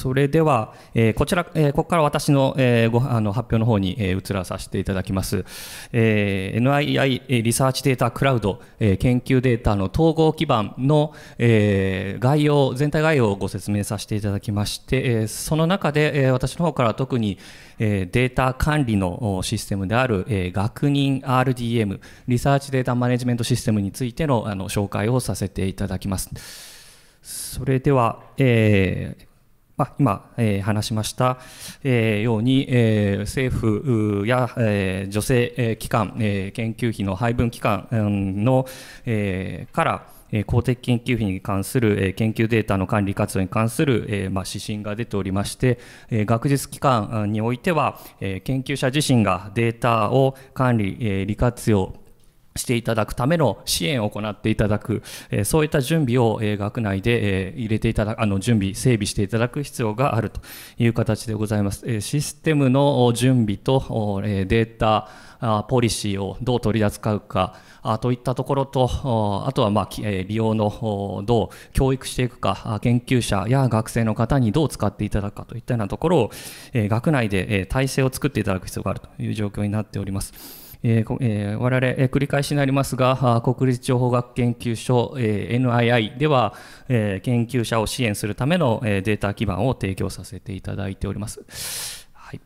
それでは、えー、こちら、えー、ここから私の、えー、ごあの発表の方に、え移らさせていただきます、え NII リサーチデータクラウド、え研究データの統合基盤の、え概要全体概要をご説明させていただきまして、えその中で、え私の方から特に、えデータ管理のシステムである、え学人 RDM リサーチデータマネジメントシステムについてのあの紹介をさせていただきますそれでは、えーまあ、今、えー、話しました、えー、ように、えー、政府や、えー、助えー、機関、えー、研究費の配分機関の、えー、から、公的研究費に関する研究データの管理活動に関するま指針が出ておりまして学術機関においては研究者自身がデータを管理利活用していただくための支援を行っていただく、えそういった準備を、え学内で、え入れていただく、あの準備、整備していただく必要があるという形でございます。えシステムの準備と、えデータポリシーをどう取り扱うかといったところと、あとはまあ利用のどう教育していくか、研究者や学生の方にどう使っていただくかといったようなところを、学内で体制を作っていただく必要があるという状況になっております。えーえー、我々、えー、繰り返しになりますが国立情報学研究所、えー、NII では、えー、研究者を支援するための、えー、データ基盤を提供させていただいております。はい、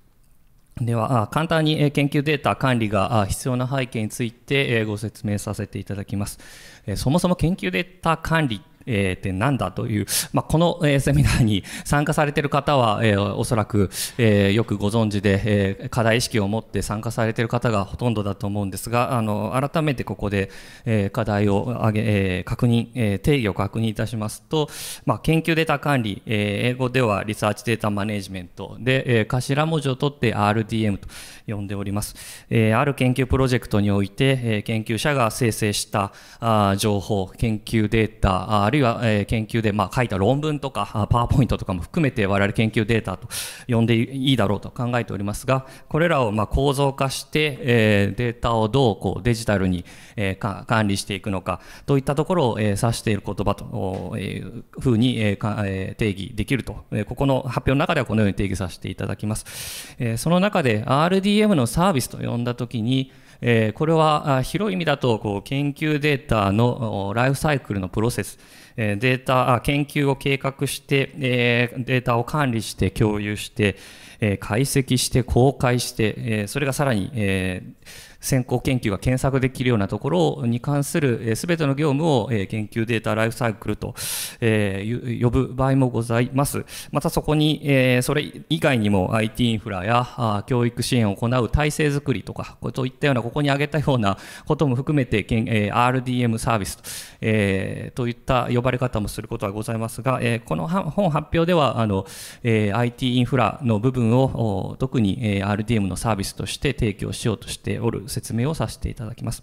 では簡単に研究データ管理が必要な背景についてご説明させていただきます。そもそも研究データ管理えー、ってなんだという、まあ、この、えー、セミナーに参加されている方は、えー、おそらく、えー、よくご存知で、えー、課題意識を持って参加されている方がほとんどだと思うんですがあの改めてここで、えー、課題を上げ、えー、確認、えー、定義を確認いたしますと、まあ、研究データ管理、えー、英語ではリサーチデータマネジメントで、えー、頭文字を取って RDM と呼んでおります、えー、ある研究プロジェクトにおいて、えー、研究者が生成したあ情報研究データあるいは、えー、研究で、まあ、書いた論文とかパワーポイントとかも含めて我々研究データと呼んでいいだろうと考えておりますがこれらをまあ構造化して、えー、データをどうこうデジタルに、えー、管理していくのかといったところを、えー、指している言葉というふうに、えーかえー、定義できると、えー、ここの発表の中ではこのように定義させていただきます。えー、その中で RDM のサービスと呼んだときに、えこれは広い意味だとこう研究データのライフサイクルのプロセスデータ、研究を計画して、データを管理して共有して、解析して公開して、それがさらに、先行研究が検索できるようなところに関するすべての業務を研究データライフサイクルと呼ぶ場合もございます。またそこに、それ以外にも IT インフラや教育支援を行う体制づくりとか、といったような、ここに挙げたようなことも含めて、RDM サービスといった呼ばれ方もすることはございますが、この本発表では、あの、IT インフラの部分を特に RDM のサービスとして提供しようとしておる説明をさせていただきます。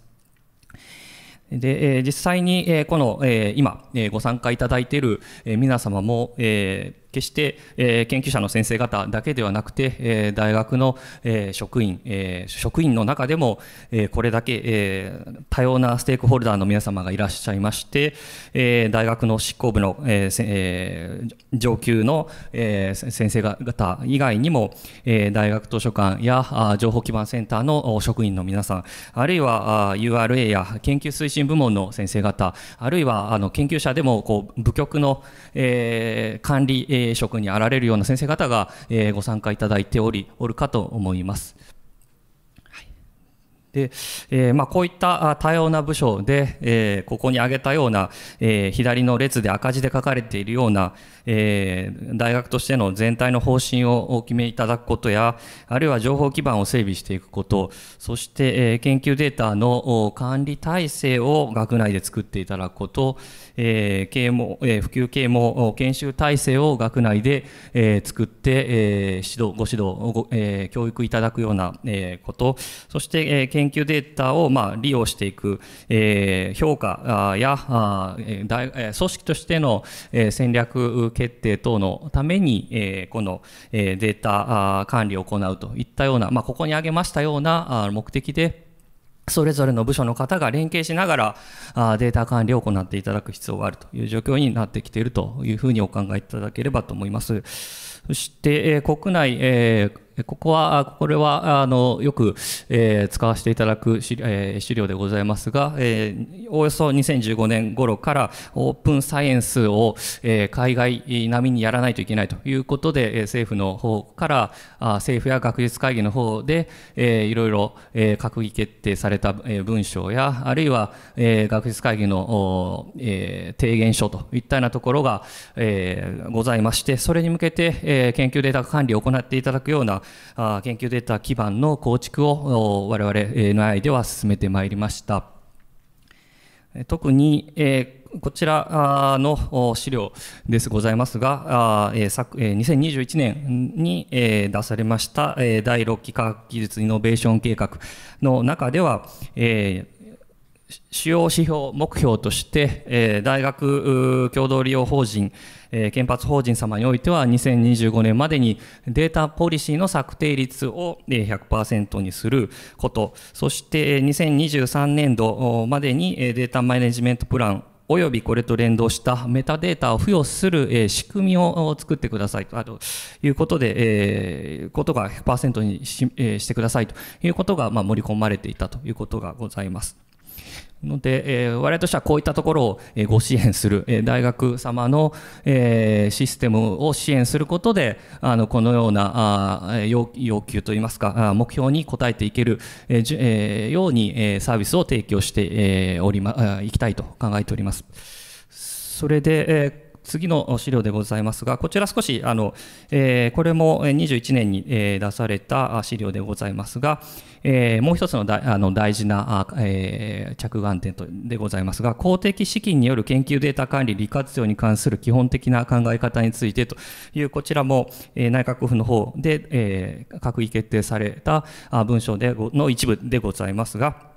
で、え実際に、えこの、え今、えご参加いただいている、え皆様も、決して、えー、研究者の先生方だけではなくて、えー、大学の、えー、職員、えー、職員の中でも、えー、これだけ、えー、多様なステークホルダーの皆様がいらっしゃいまして、えー、大学の執行部の、えーえー、上級の、えー、先生方以外にも、えー、大学図書館やあ情報基盤センターの職員の皆さんあるいはあ URA や研究推進部門の先生方あるいはあの研究者でもこう部局の、えー、管理、えー職にあられるような先生方が、えー、ご参加いただいておりおるかと思います。で、えー、まあ、こういった多様な部署で、えー、ここに挙げたような、えー、左の列で赤字で書かれているような、え大学としての全体の方針をお決めいただくことや、あるいは情報基盤を整備していくこと、そして、え研究データの管理体制を学内で作っていただくこと、え経営え普及啓蒙研修体制を学内で、え作って、え指導、ご指導ご、え教育いただくような、えこと、そして、えー研究データをまあ利用していく、えー、評価やあ大組織としての戦略決定等のために、えこのデータ管理を行うといったような、まあ、ここに挙げましたような目的でそれぞれの部署の方が連携しながらデータ管理を行っていただく必要があるという状況になってきているというふうにお考えいただければと思います。そして、国内、ここは、これはあのよく、えー、使わせていただく資,、えー、資料でございますが、えー、およそ2015年頃からオープンサイエンスを、えー、海外並みにやらないといけないということで、え政府の方からあ政府や学術会議の方で、えー、いろいろ、えー、閣議決定された、え文書やあるいは、えー、学術会議の、えー、提言書といったようなところが、えー、ございましてそれに向けて、えー、研究データ管理を行っていただくような研究データ基盤の構築を我々 n i では進めてまいりました。特に、えー、こちらの資料ですございますが、2021年に出されました第6期科学技術イノベーション計画の中では、え主要指標目標として、え大学共同利用法人えー、原発法人様においては2025年までにデータポリシーの策定率を100%にすることそして2023年度までにデータマネジメントプランおよびこれと連動したメタデータを付与する仕組みを作ってくださいということで、えー、ことが100%にし,、えしてくださいということが、ま盛り込まれていたということがございます。ので、えー、我々としてはこういったところをご支援する、え大学様の、えシステムを支援することで、あのこのようなあ要求といいますか、目標に応えていける、ええように、えサービスを提供して、えおりま、いきたいと考えております。それで、え次の資料でございますが、こちら少し、あの、えこれも21年に出された資料でございますが、えー、もう一つのだあの大事なあ、えー、着眼点とでございますが公的資金による研究データ管理利活用に関する基本的な考え方についてというこちらも、えー、内閣府の方で、えー、閣議決定された文書での一部でございますが。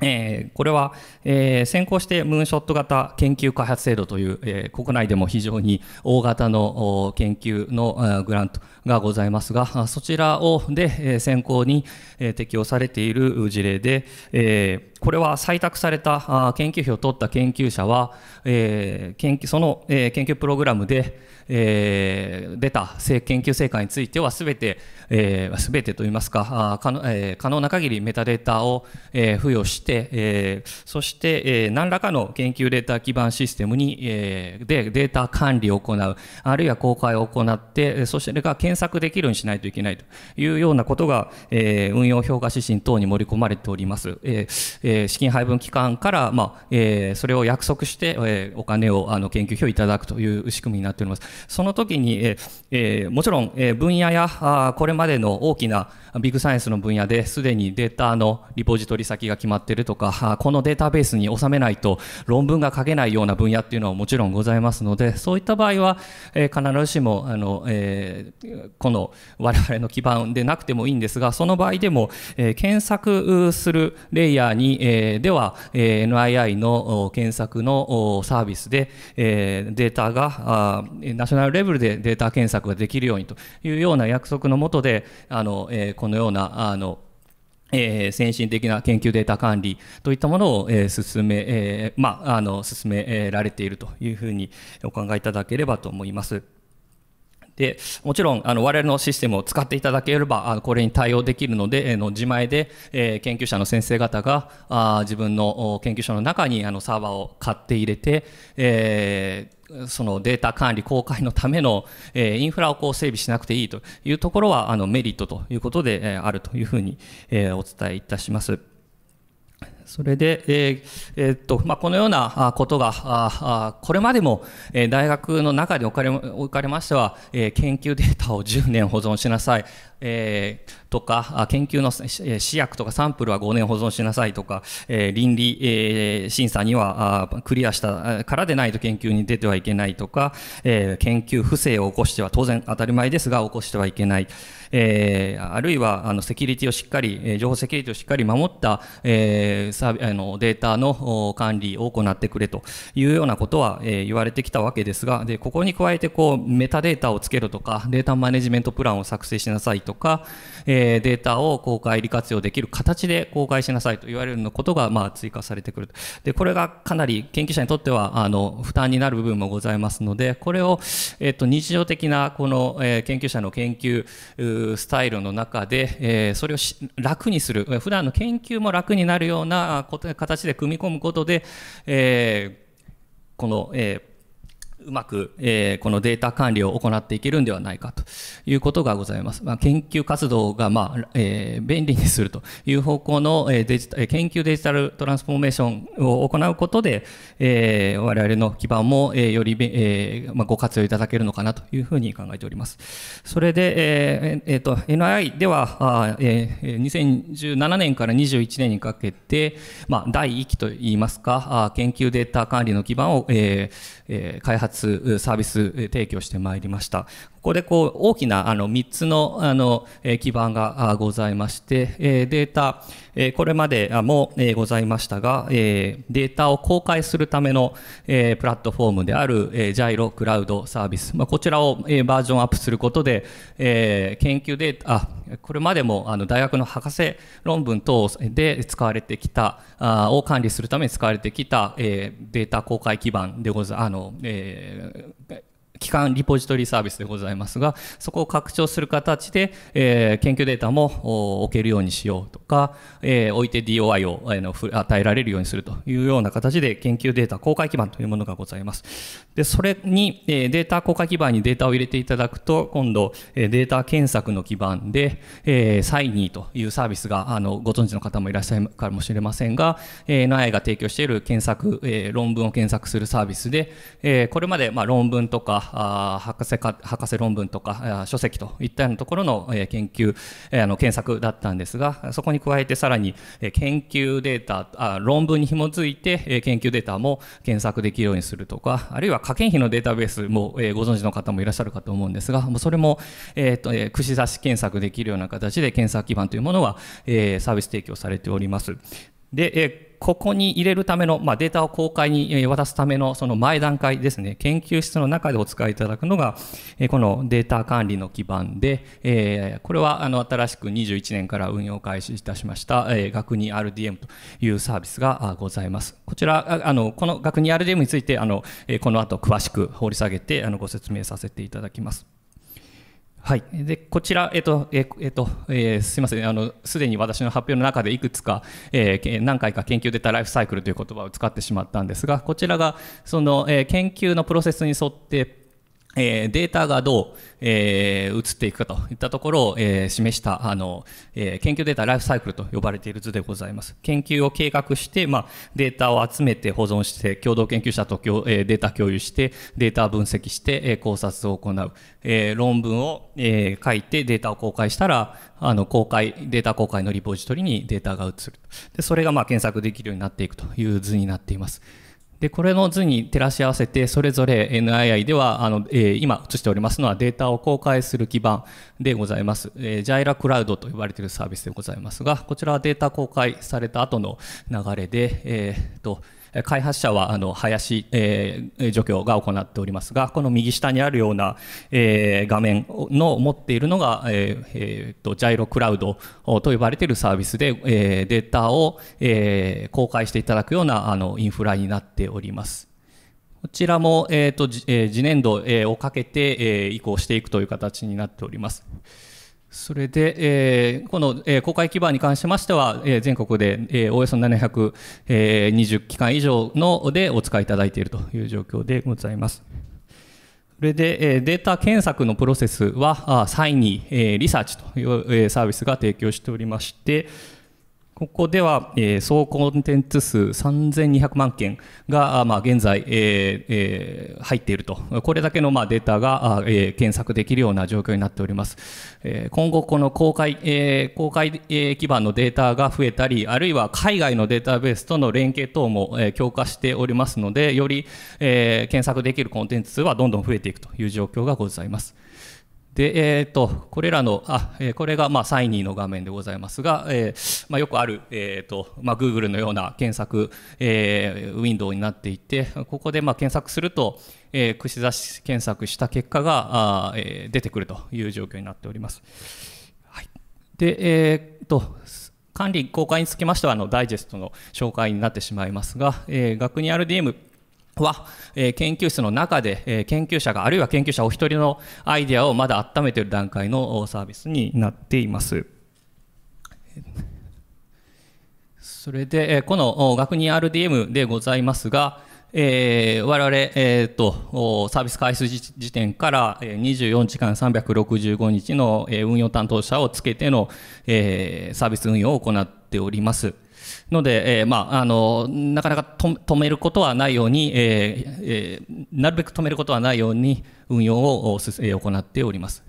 えー、これは、えー、先行してムーンショット型研究開発制度という、えー、国内でも非常に大型の研究のグラントがございますが、そちらをで、え先行に、え適用されている事例で、えこれは採択された研究費を取った研究者は、え研究その、え研究プログラムで、え出た研究成果については全てえべてといいますかあ可能、えー、可能な限りメタデータを、え付与して、えそして、え何らかの研究データ基盤システムに、えでデータ管理を行うあるいは公開を行ってそしてそれが検索できるようにしないといけないというようなことが、え運用評価指針等に盛り込まれております、ええ資金配分機関から、まあえそれを約束して、えお金をあの研究費をいただくという仕組みになっておりますその時に、ええもちろん、え分野やあこれまでの大きなビッグサイエンスの分野ですでにデータのリポジトリ先が決まっているとか、このデータベースに収めないと論文が書けないような分野っていうのはもちろんございますので、そういった場合は、え必ずしも、あの、えー、この我々の基盤でなくてもいいんですが、その場合でも、え検索するレイヤーに、えでは、え NII の検索のサービスで、えデータが、ナショナルレベルでデータ検索ができるようにというような約束のもとで、であの、えー、このようなあのえー、先進的な研究データ管理といったものを、えー、進め、えー、まあ、あの、進められているというふうにお考えいただければと思います。でもちろんあの我々のシステムを使っていただければあこれに対応できるので、えの自前で、え研究者の先生方があ自分の研究所の中にあのサーバーを買って入れて、えーそのデータ管理公開のための、えインフラをこう整備しなくていいというところはあのメリットということで、えあるというふうに、えお伝えいたします。それで、えーえー、っとまあ、このようなことがあこれまでも大学の中におかれおかれましては、えー、研究データを10年保存しなさいえー、とか研究の試薬とかサンプルは5年保存しなさいとか、えー、倫理、えー、審査にはクリアしたからでないと研究に出てはいけないとか、えー、研究不正を起こしては当然当たり前ですが起こしてはいけない、えー、あるいはあのセキュリティをしっかり情報セキュリティをしっかり守った、えー、サあのデータの管理を行ってくれというようなことは、えー、言われてきたわけですがでここに加えてこうメタデータをつけるとかデータマネジメントプランを作成しなさいととか、えー、データを公開利活用できる形で公開しなさいと言われるのことが、まあ、追加されてくるでこれがかなり研究者にとってはあの負担になる部分もございますのでこれを、えー、と日常的なこの、えー、研究者の研究スタイルの中で、えー、それを楽にする普段の研究も楽になるような形で組み込むことで、えー、この、えーうまく、えー、このデータ管理を行っていけるんではないかということがございます。まあ、研究活動が、まあえー、便利にするという方向の、えー、デジ研究デジタルトランスフォーメーションを行うことで、えー、我々の基盤も、えー、より、えーまあ、ご活用いただけるのかなというふうに考えております。それで、えーえーと、と NII ではあ、えー、2017年から21年にかけて、まあ、第1期といいますかあ研究データ管理の基盤を、えーえー、開発サービス提供してまいりましたここでこう大きなあの3つのあの基盤がございまして、データ、これまでもございましたが、データを公開するためのプラットフォームであるジャイロクラウドサービス、こちらをバージョンアップすることで、研究データ、これまでもあの大学の博士論文等で使われてきた、を管理するために使われてきたデータ公開基盤でござあの、えー基幹リポジトリサービスでございますが、そこを拡張する形で、えー、研究データも置けるようにしようとか、えー、置いて DOI を、えー、与えられるようにするというような形で研究データ公開基盤というものがございます。で、それに、えー、データ公開基盤にデータを入れていただくと、今度、えー、データ検索の基盤で、えー、サイニーというサービスが、あの、ご存知の方もいらっしゃるかもしれませんが、えー、NI が提供している検索、えー、論文を検索するサービスで、えー、これまで、まあ、論文とか、あ博士か博士論文とか書籍といったようなところの研究あの検索だったんですがそこに加えてさらに研究データあ論文に紐づいて研究データも検索できるようにするとかあるいは科研費のデータベースもご存知の方もいらっしゃるかと思うんですがそれもえと串刺し検索できるような形で検索基盤というものはサービス提供されております。でここに入れるための、まあ、データを公開に渡すためのその前段階ですね、研究室の中でお使いいただくのが、えこのデータ管理の基盤で、えこれはあの新しく21年から運用開始いたしました、え学に RDM というサービスがございます。こちら、あのこの学に RDM についてあの、えこの後詳しく掘り下げてあのご説明させていただきます。はい、でこちら、えっとえっとえー、すみませんあの、すでに私の発表の中でいくつか、えー、何回か研究データライフサイクルという言葉を使ってしまったんですが、こちらがその、えー、研究のプロセスに沿って、えー、データがどう、えー、移っていくかといったところを、えー、示したあの、えー、研究データライフサイクルと呼ばれている図でございます。研究を計画して、まあ、データを集めて保存して共同研究者と、えー、データ共有してデータ分析して、えー、考察を行う、えー、論文を、えー、書いてデータを公開したらあの公開データ公開のリポジトリにデータが移るでそれがまあ検索できるようになっていくという図になっています。でこれの図に照らし合わせてそれぞれ NII ではあの、えー、今映しておりますのはデータを公開する基盤でございます、えー、ジャイラクラウドと呼ばれているサービスでございますがこちらはデータ公開された後の流れで、えーと、と開発者はあの林、えー、除去が行っておりますがこの右下にあるような、えー、画面の持っているのが、えーえーと、ジャイロクラウドと呼ばれているサービスで、えー、データを、えー、公開していただくようなあのインフラになっております。こちらも、えーとえー、次年度、えー、をかけて、えー、移行していくという形になっております。それで、えー、この、えー、公開基盤に関しましては、えー、全国で、えー、およそ720機関以上のでお使いいただいているという状況でございます。それで、えー、データ検索のプロセスは、サイニー、えリサーチという、えー、サービスが提供しておりまして、ここでは、えー、総コンテンツ数3200万件が、まあ、現在、えーえー、入っていると、これだけの、まあ、データが、えー、検索できるような状況になっております。えー、今後、この公開、えー、公開、えー、基盤のデータが増えたり、あるいは海外のデータベースとの連携等も、えー、強化しておりますので、より、えー、検索できるコンテンツはどんどん増えていくという状況がございます。で、えーと、これらのあ、えー、これが、まあ、サイニーの画面でございますが、えーまあ、よくある、えーとまあ、Google のような検索、えー、ウィンドウになっていてここで、まあ、検索すると、えー、串刺し検索した結果があ、えー、出てくるという状況になっております。はい、で、えーと、と管理公開につきましてはあのダイジェストの紹介になってしまいますが、えー、学に RDM は、え研究室の中で、え研究者があるいは研究者お一人のアイデアをまだ温めている段階のサービスになっています。それで、えこの学人 RDM でございますが、えー、我々、えーと、サービス開始時点から24時間365日の運用担当者をつけての、えー、サービス運用を行っております。ので、えー、まあ、あの、なかなか止めることはないように、えーえー、なるべく止めることはないように運用を行っております。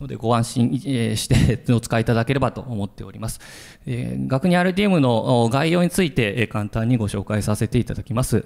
のでご安心して お使いいただければと思っております。え学に r d m の概要について簡単にご紹介させていただきます。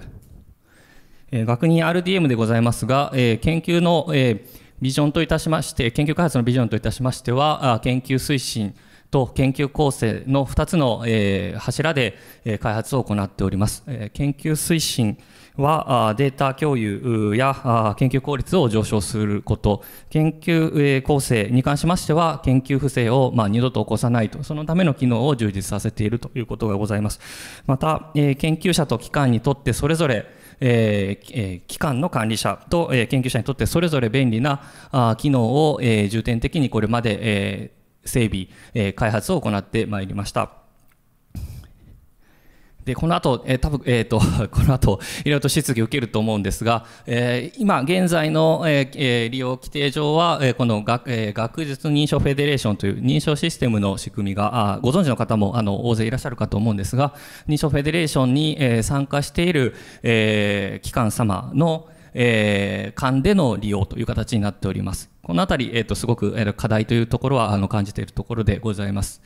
え学に RDM でございますが、え研究の、えビジョンといたしまして、研究開発のビジョンといたしましては、研究推進、と研究構成の2つの、え柱で、え開発を行っております。え研究推進はデータ共有や研究効率を上昇すること、研究構成に関しましては、研究不正をま二度と起こさないと、そのための機能を充実させているということがございます。また、研究者と機関にとってそれぞれ、え機関の管理者と研究者にとってそれぞれ便利な機能を重点的にこれまで整備、えー、開発を行ってまいりました。で、この後、えー、多分、えっ、ー、と、この後、いろいろと質疑を受けると思うんですが、えー、今、現在の、えー、利用規定上は、えー、この学,、えー、学術認証フェデレーションという認証システムの仕組みが、あご存知の方もあの大勢いらっしゃるかと思うんですが、認証フェデレーションに、えー、参加している、えー、機関様の、えー、間での利用という形になっております。このあたり、えっ、ー、と、すごく、えー、課題というところは、あの、感じているところでございます。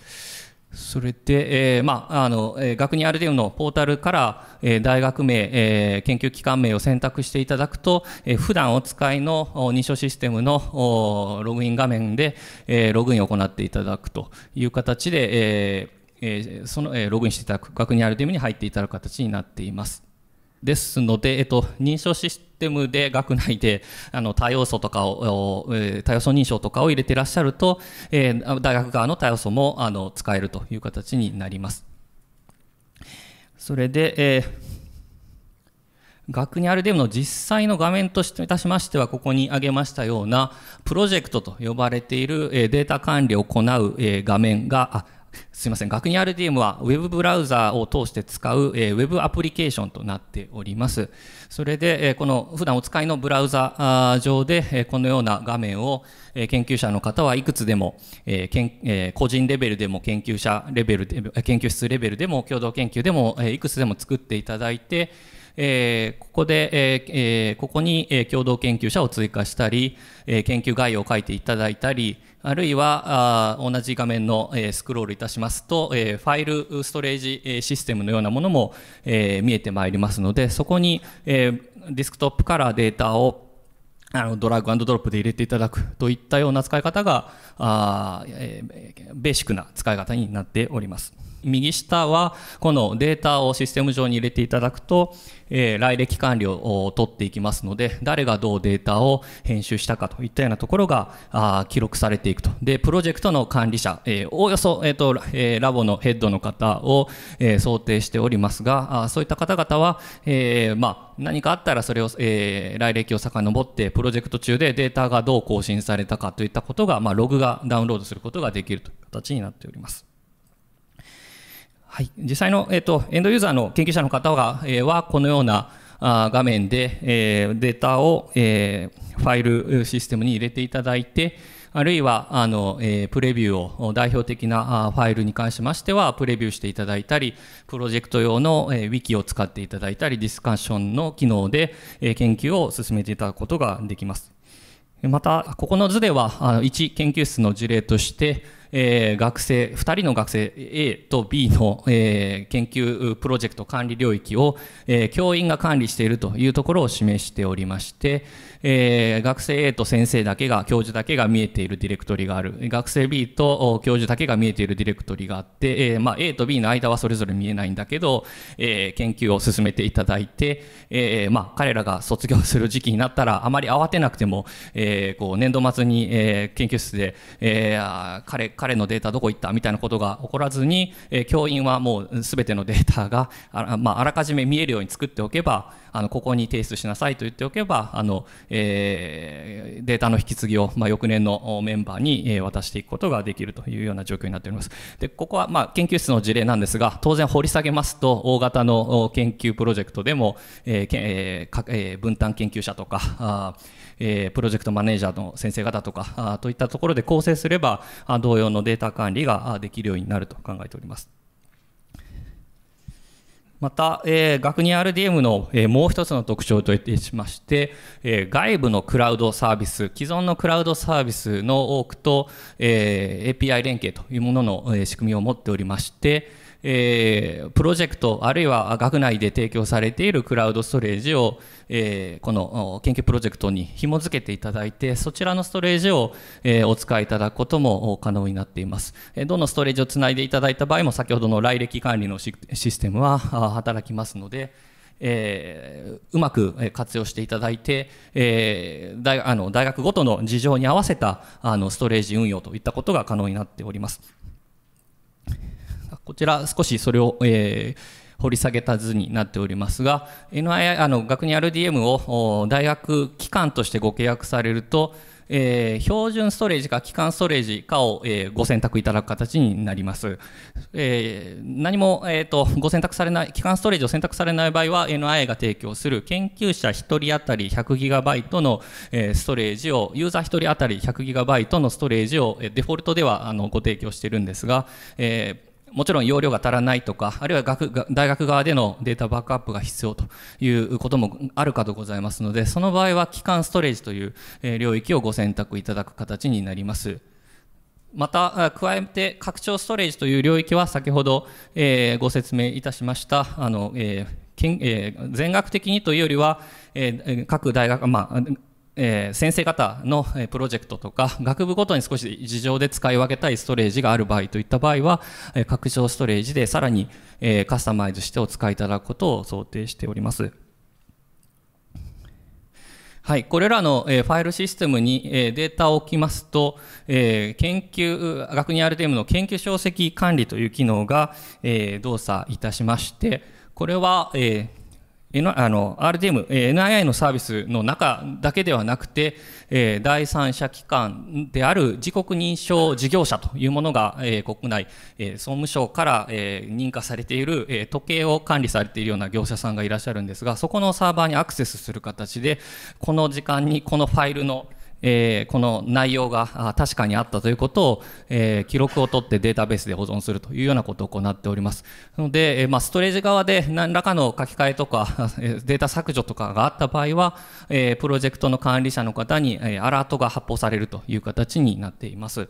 それで、えー、まあ、あの、えー、学にルディ度のポータルから、えー、大学名、えー、研究機関名を選択していただくと、えー、普段お使いの認証システムのログイン画面で、えー、ログインを行っていただくという形で、えーえー、その、えー、ログインしていただく、学にルディ度に入っていただく形になっています。ですので、えっと、認証システムで学内で あの多要素とかを、えー、多要素認証とかを入れてらっしゃると、えー、大学側の多要素もあの使えるという形になります。それで、えー、学にるデ m の実際の画面としていたしましては、ここに挙げましたような、プロジェクトと呼ばれているデータ管理を行う画面が、すみません、学に RDM は Web ブラウザを通して使う、えー、Web アプリケーションとなっております。それで、えー、この普段お使いのブラウザ上で、えこのような画面を、え研究者の方はいくつでも、えけんえ個人レベルでも研究者レベルで、研究室レベルでも共同研究でも、えいくつでも作っていただいて、えー、ここで、えーえー、ここに、えー、共同研究者を追加したり、えー、研究概要を書いていただいたり、あるいは同じ画面のスクロールいたしますと、ファイルストレージシステムのようなものも見えてまいりますので、そこにディスクトップからデータをあのドラッグアンドロップで入れていただくといったような使い方があ、えベーシックな使い方になっております。右下はこのデータをシステム上に入れていただくと、えー、来歴管理を取っていきますので誰がどうデータを編集したかといったようなところがあ記録されていくとでプロジェクトの管理者、えー、おおよそ、えーとえー、ラボのヘッドの方を、えー、想定しておりますがあそういった方々は、えーまあ、何かあったらそれを、えー、来歴を遡ってプロジェクト中でデータがどう更新されたかといったことが、まあ、ログがダウンロードすることができるという形になっております。はい、実際の、えーと、エンドユーザーの研究者の方が、えー、はこのようなあ画面で、えー、データを、えー、ファイルシステムに入れていただいてあるいはあの、えー、プレビューを代表的なファイルに関しましてはプレビューしていただいたりプロジェクト用の、えー、Wiki を使っていただいたりディスカッションの機能で、えー、研究を進めていただくことができます。またここの図では1研究室の事例としてえー、学生2人の学生 A と B の、えー、研究プロジェクト管理領域を、えー、教員が管理しているというところを示しておりまして、えー、学生 A と先生だけが教授だけが見えているディレクトリがある学生 B と教授だけが見えているディレクトリがあって、えーまあ、A と B の間はそれぞれ見えないんだけど、えー、研究を進めていただいて、えーまあ、彼らが卒業する時期になったらあまり慌てなくても、えー、こう年度末に、えー、研究室で、えー、彼彼のデータどこ行ったみたいなことが起こらずに、え教員はもう全てのデータがあ,、まあ、あらかじめ見えるように作っておけばあのここに提出しなさいと言っておけばあの、えー、データの引き継ぎを、まあ、翌年のメンバーに渡していくことができるというような状況になっております。でここは、まあ、研究室の事例なんですが当然掘り下げますと大型の研究プロジェクトでも、えーえー、分担研究者とかあえー、プロジェクトマネージャーの先生方とかあといったところで構成すればあ同様のデータ管理ができるようになると考えております。また、えー、学に RDM の、えー、もう一つの特徴といしまして、えー、外部のクラウドサービス、既存のクラウドサービスの多くと、えー、API 連携というものの、えー、仕組みを持っておりまして、えー、プロジェクトあるいは学内で提供されているクラウドストレージを、えー、この研究プロジェクトに紐付けていただいてそちらのストレージを、えー、お使いいただくことも可能になっています、えどのストレージをつないでいただいた場合も先ほどの来歴管理のシステムは働きますのでえー、うまく活用していただいて、えー、大あの大学ごとの事情に合わせたあのストレージ運用といったことが可能になっております。こちら少しそれを、えー、掘り下げた図になっておりますが NII あの学に RDM を大学機関としてご契約されると、えー、標準ストレージか機関ストレージかを、えー、ご選択いただく形になります。えー、何も、えーと、ご選択されない、機関ストレージを選択されない場合は NIA が提供する研究者1人当たり 100GB の、えストレージを、ユーザー1人当たり 100GB のストレージを、えデフォルトではあのご提供してるんですが、えもちろん容量が足らないとか、あるいは学大学側でのデータバックアップが必要ということもあるかとございますので、その場合は機関ストレージという領域をご選択いただく形になります。また、加えて拡張ストレージという領域は先ほど、えー、ご説明いたしました、あの、えー、えー、全額的にというよりは、えー、各大学、まあ、えー、先生方のプロジェクトとか学部ごとに少し事情で使い分けたいストレージがある場合といった場合は、え拡張ストレージでさらに、えカスタマイズしてお使いいただくことを想定しております。はい、これらの、えファイルシステムに、えデータを置きますと、え研究、学に RTM の研究証跡管理という機能が、え動作いたしまして、これは、えあの r d m NII のサービスの中だけではなくて、え第三者機関である自国認証事業者というものが、え国内、え総務省から、え認可されている、え時計を管理されているような業者さんがいらっしゃるんですが、そこのサーバーにアクセスする形で、この時間にこのファイルのえー、この内容が確かにあったということを、えー、記録を取ってデータベースで保存するというようなことを行っております。なので、えー、まあ、ストレージ側で何らかの書き換えとか、データ削除とかがあった場合は、えプロジェクトの管理者の方に、えアラートが発報されるという形になっています。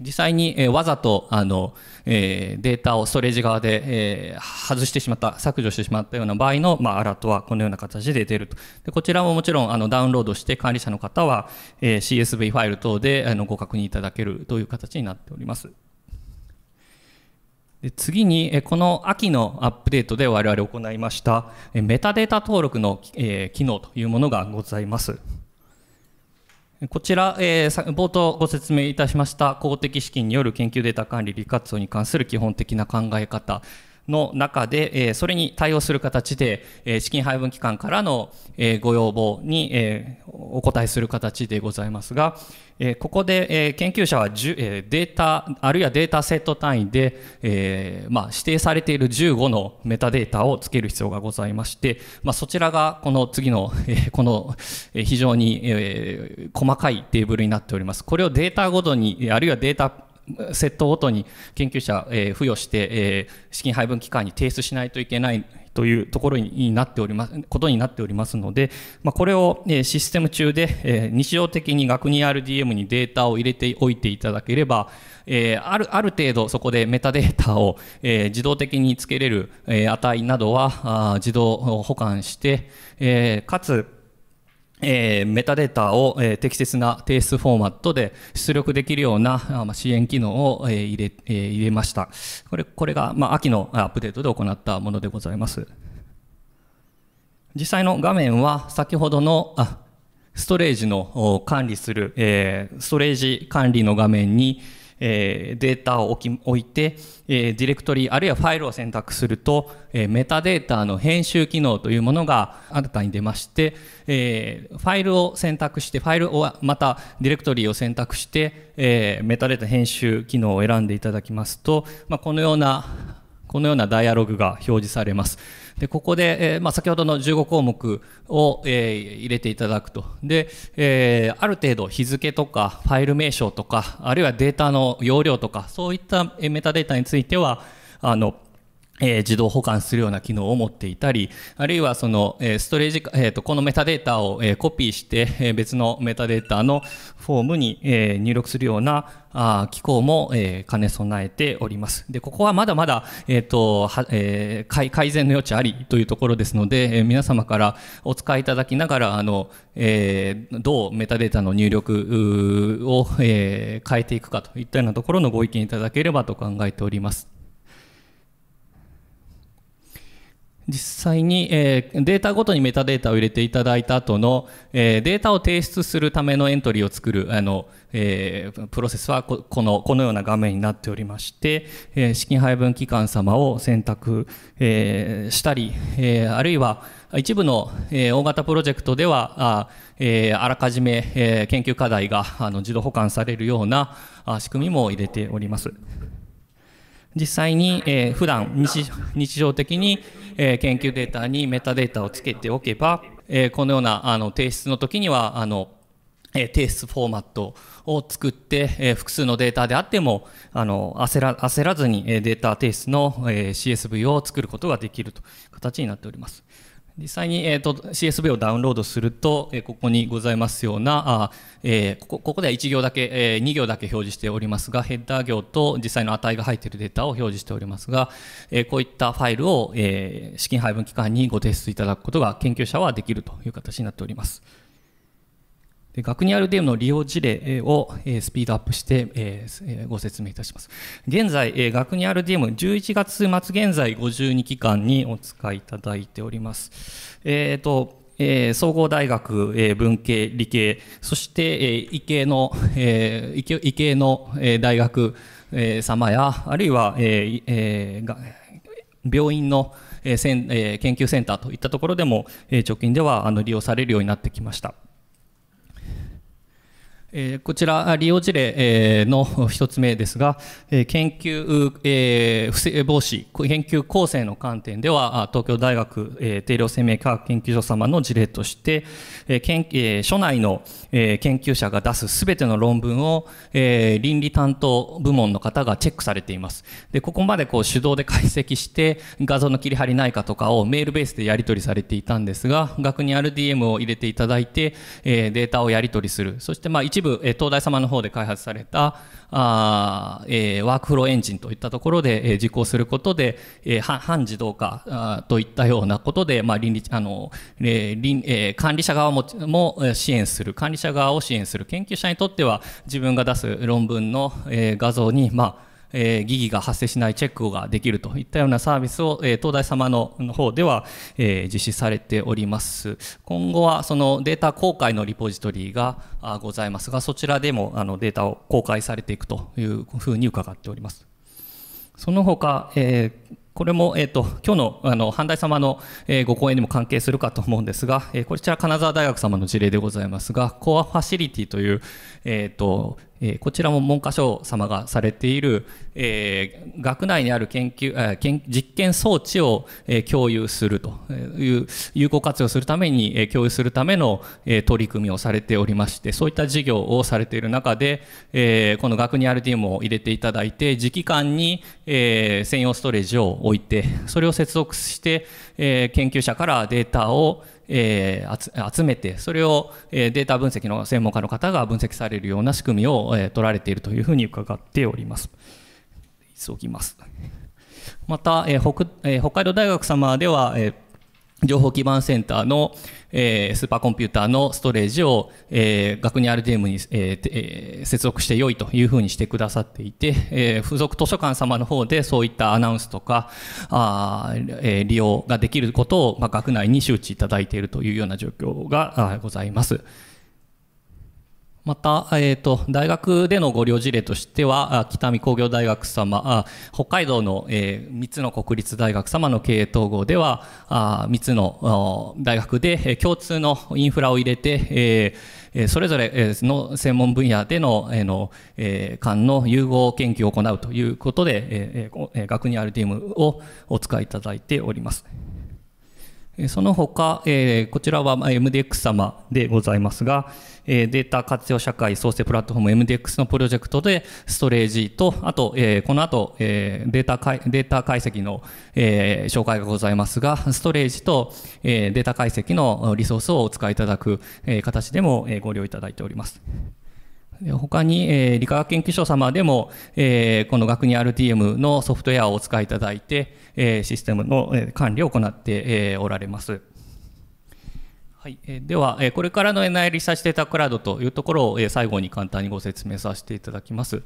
実際に、えー、わざとあの、えー、データをストレージ側で、えー、外してしまった、削除してしまったような場合の、まあ、アラートはこのような形で出ると。でこちらももちろんあのダウンロードして管理者の方は、え CSV ファイル等であのご確認いただけるという形になっております。で次に、この秋のアップデートで我々行いましたメタデータ登録の機能というものがございます。こちら、えー、冒頭ご説明いたしました公的資金による研究データ管理利活用に関する基本的な考え方、の中で、えそれに対応する形で、え資金配分機関からの、えご要望に、えお答えする形でございますが、えここで、え研究者は、えデータあるいはデータセット単位で、えま指定されている15のメタデータを付ける必要がございまして、まそちらがこの次の、えこの非常に、え細かいテーブルになっております。これをデータごとにあるいはデータセットごとに研究者、えー、付与して、えー、資金配分機関に提出しないといけないというところになっております、ことになっておりますので、まあ、これを、えー、システム中で、えー、日常的に学に RDM にデータを入れておいていただければ、えー、ある、ある程度そこでメタデータを、えー、自動的につけれる、えー、値などは、自動保管して、えー、かつ、えー、メタデータを、えー、適切な定数フォーマットで出力できるようなまあ、支援機能を、えー、入れ、えー、入れました。これ、これが、まあ、秋のアップデートで行ったものでございます。実際の画面は先ほどの、あ、ストレージの管理する、えー、ストレージ管理の画面に、えー、データを置き置いて、えー、ディレクトリあるいはファイルを選択すると、えー、メタデータの編集機能というものが新たに出まして、えー、ファイルを選択してファイルをまたディレクトリを選択して、えー、メタデータ編集機能を選んでいただきますと、まあ、このようなこのようなダイアログが表示されます。でここで、えー、まあ、先ほどの15項目を、えー、入れていただくと。で、えー、ある程度日付とかファイル名称とか、あるいはデータの容量とか、そういったメタデータについては、あのえ自動保管するような機能を持っていたり、あるいはその、えストレージ、えー、とこのメタデータを、えコピーして、え別のメタデータのフォームに、え入力するようなあ機構も、え兼ね備えております。で、ここはまだまだ、えっ、と、はえ改善の余地ありというところですので、え皆様からお使いいただきながら、あの、えどうメタデータの入力を、え変えていくかといったようなところのご意見いただければと考えております。実際に、えー、データごとにメタデータを入れていただいた後の、えー、データを提出するためのエントリーを作るあの、えー、プロセスはこのこのような画面になっておりまして、え資金配分機関様を選択、えしたり、えあるいは一部の、え大型プロジェクトではあ、えあらかじめ、え研究課題があの自動保管されるようなあ仕組みも入れております。実際に、えー、普段日日常的に、えー、研究データにメタデータをつけておけば、えー、このようなあの提出の時にはあの、えー、提出フォーマットを作って、えー、複数のデータであってもあの焦ら焦らずにデータ提出の、えー、CSV を作ることができるという形になっております。実際に、えーと、CSV をダウンロードすると、えー、ここにございますようなあ、えー、ここここでは1行だけ、えー、2行だけ表示しておりますがヘッダー行と実際の値が入っているデータを表示しておりますが、えー、こういったファイルを、えー、資金配分機関にご提出いただくことが研究者はできるという形になっております。学にあるデームの利用事例をスピードアップしてご説明いたします。現在、学にあるデーム11月末現在52期間にお使いいただいております。えっ、ー、とえ総合大学、え文系、理系、そして、えー、医系の、え医系の、え大学、え様や、あるいは、ええ病院の、えせんえ研究センターといったところでも、えー、直近ではあの利用されるようになってきました。こちら、利用事例の1つ目ですが、研究防止、研究構成の観点では、東京大学定量生命科学研究所様の事例として、所内の研究者が出すすべての論文を倫理担当部門の方がチェックされています。でここまでこう手動で解析して、画像の切り張りないかとかをメールベースでやり取りされていたんですが、額に RDM を入れていただいて、データをやり取りする。そして、まあ、一一部、え東大様の方で開発されたあ、えワークフローエンジンといったところで、え実行することで、え半自動化といったようなことで、まあ、倫理あの、え倫え管理者側もも支援する管理者側を支援する研究者にとっては自分が出す論文の、え画像に、まあえー、疑義が発生しないチェックができるといったようなサービスを、えー、東大様の方では、えー、実施されております。今後はそのデータ公開のリポジトリがございますが、そちらでもあのデータを公開されていくというふうに伺っております。その他、えーこれも、えーと、今日のあの半大様の、えー、ご講演にも関係するかと思うんですが、えー、こちら金沢大学様の事例でございますがコアファシリティという、えーとえー、こちらも文科省様がされている、えー、学内にある研究、えー、実験装置を、えー、共有するという、有効活用するために、えー、共有するための、えー、取り組みをされておりまして、そういった事業をされている中で、えー、この学に RDM を入れていただいて、時期間に、えー、専用ストレージを置いて、それを接続して、えー、研究者からデータを、えー、集めてそれをえデータ分析の専門家の方が分析されるような仕組みを、えー、取られているというふうに伺っております。急ぎますまた、えー北えー、北海道大学様では、えー情報基盤センターの、えー、スーパーコンピューターのストレージを、えー、学に RDM に、えーえー、接続して良いというふうにしてくださっていて、えー、付属図書館様の方でそういったアナウンスとか、あえー、利用ができることを、まあ、学内に周知いただいているというような状況がございます。また、えーと、大学でのご利用事例としては北見工業大学様北海道の、えー、3つの国立大学様の経営統合ではあ3つの大学で共通のインフラを入れて、えー、それぞれの専門分野での,、えのえ間の融合研究を行うということで、えー、学に RDM をお使いいただいております。その他、えー、こちらは MDX 様でございますが、えー、データ活用社会創生プラットフォーム MDX のプロジェクトでストレージと、あと、えー、この後、えー、データ解、データ解析の、えー、紹介がございますが、ストレージと、えー、データ解析のリソースをお使いいただく、えー、形でも、えー、ご利用いただいております。他に、えー、理化学研究所様でも、えー、この学に RTM のソフトウェアをお使いいただいて、えー、システムの管理を行って、えー、おられます。はい、では、これからの NI リサーチデータクラウドというところを最後に簡単にご説明させていただきます。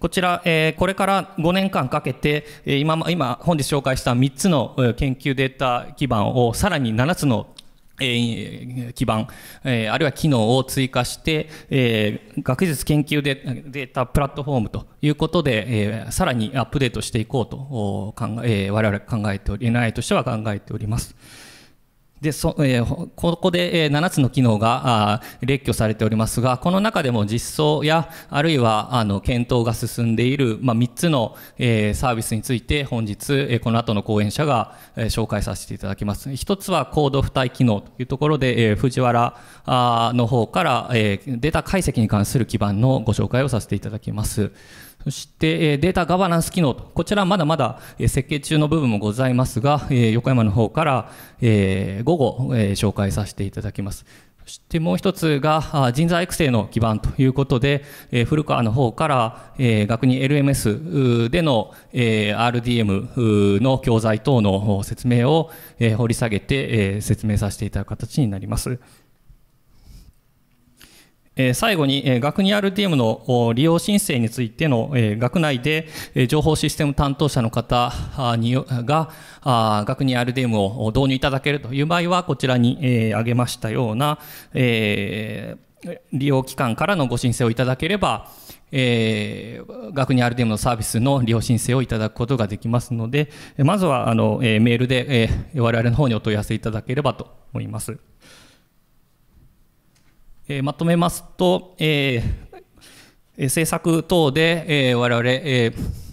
こちら、これから5年間かけて、今、今、本日紹介した3つの研究データ基盤をさらに7つのえ基盤、えあるいは機能を追加して、え学術研究データプラットフォームということで、えさらにアップデートしていこうと考え、我々考えており、NI としては考えております。でそえー、ここで、えー、7つの機能が列挙されておりますが、この中でも実装や、あるいはあの検討が進んでいる、まあ、3つの、えー、サービスについて、本日、えー、この後の講演者が、えー、紹介させていただきます。1つはコード付帯機能というところで、えー、藤原あの方から、えー、データ解析に関する基盤のご紹介をさせていただきます。そしてデータガバナンス機能と、こちらまだまだ設計中の部分もございますが、横山の方から午後紹介させていただきます。そしてもう一つが人材育成の基盤ということで、古川の方から学人 LMS での RDM の教材等の説明を掘り下げて説明させていただく形になります。最後に、学に r d m の利用申請についての学内で情報システム担当者の方が学に r d m を導入いただけるという場合は、こちらに挙げましたような利用機関からのご申請をいただければ、えー、学に RDM のサービスの利用申請をいただくことができますので、まずはあの、えー、メールで、えー、我々の方にお問い合わせいただければと思います。えー、まとめますと、えー、政策等で、えー、我々、えー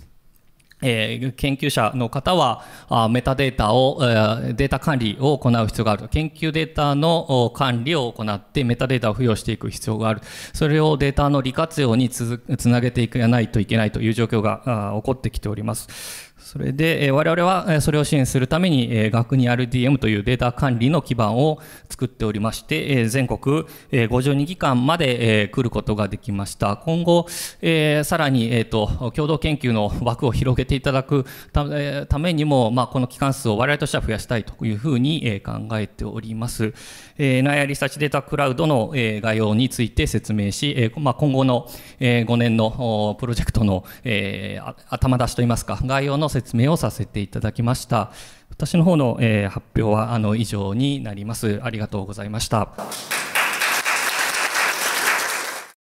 え研究者の方はメタデータをデータ管理を行う必要がある研究データの管理を行ってメタデータを付与していく必要があるそれをデータの利活用につなげていかないといけないという状況が起こってきております。それで、えー、我々はそれを支援するために、えー、学に RDM というデータ管理の基盤を作っておりまして、えー、全国、えー、52機関まで、えー、来ることができました。今後、えー、さらに、えーと、と共同研究の枠を広げていただくた,、えー、ためにも、まあ、この機関数を我々としては増やしたいというふうに、えー、考えております。えー、ナイアリサーチデータクラウドの、えー、概要について説明し、えーまあ、今後の、えー、5年のプロジェクトの、えー、頭出しといいますか、概要の説明をさせていただきました。私の方の、えー、発表はあの以上になります。ありがとうございました。